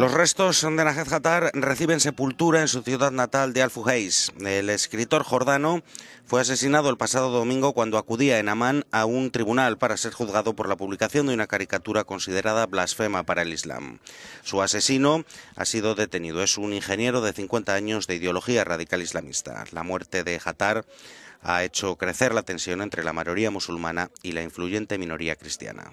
Los restos de Najat Hatar reciben sepultura en su ciudad natal de al Al-Fuheis. El escritor jordano fue asesinado el pasado domingo cuando acudía en Amán a un tribunal para ser juzgado por la publicación de una caricatura considerada blasfema para el Islam. Su asesino ha sido detenido. Es un ingeniero de 50 años de ideología radical islamista. La muerte de Hatar ha hecho crecer la tensión entre la mayoría musulmana y la influyente minoría cristiana.